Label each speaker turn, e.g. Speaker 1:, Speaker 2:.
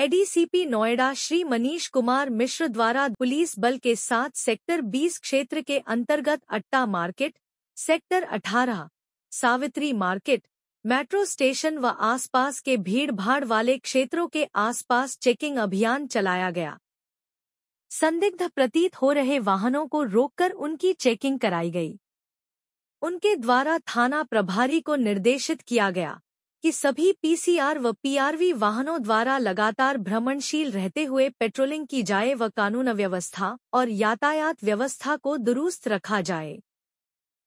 Speaker 1: ADCP Noida Shri Manish Kumar Mishra द्वारा police बल के साथ सेक्टर 20 क्षेत्र के अंतर्गत Atta market sector 18, Savitri market metro station व आसपास के भीड़भाड़ वाले क्षेत्रों के आसपास चेकिंग अभियान चलाया गया संदिग्ध प्रतीत हो रहे वाहनों को रोककर उनकी चेकिंग कराई गई उनके द्वारा थाना प्रभारी को निर्देशित किया गया कि सभी पीसीआर व पीआरवी वाहनों द्वारा लगातार भ्रमणशील रहते हुए पेट्रोलिंग की जाए व कानून व्यवस्था और यातायात व्यवस्था को दुरुस्त रखा जाए